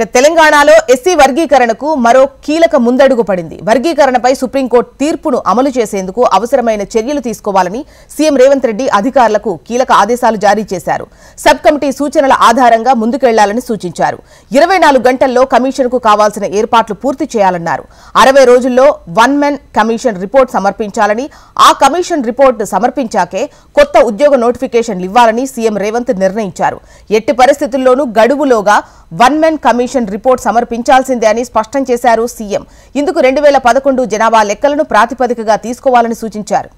ఇక తెలంగాణలో ఎస్సీ వర్గీకరణకు మరో కీలక ముందడుగు పడింది వర్గీకరణపై సుప్రీంకోర్టు తీర్పును అమలు చేసేందుకు అవసరమైన చర్యలు తీసుకోవాలని సీఎం రేవంత్ రెడ్డి అధికారులకు కీలక ఆదేశాలు జారీ చేశారు సబ్ కమిటీ సూచనల ఆధారంగా ముందుకెళ్లాలని సూచించారు ఇరవై గంటల్లో కమిషన్కు కావాల్సిన ఏర్పాట్లు పూర్తి చేయాలన్నారు అరవై రోజుల్లో వన్ మెన్ కమిషన్ రిపోర్ట్ సమర్పించాలని ఆ కమిషన్ రిపోర్ట్ సమర్పించాకే కొత్త ఉద్యోగ నోటిఫికేషన్లు ఇవ్వాలని సీఎం రేవంత్ నిర్ణయించారు ఎట్టి పరిస్థితుల్లోనూ గడువులోగా one man commission commission report సమర్పించాల్సిందే అని స్పష్టం చేశారు సీఎం ఇందుకు రెండు జనాభా లెక్కలను ప్రాతిపదికగా తీసుకోవాలని సూచించారు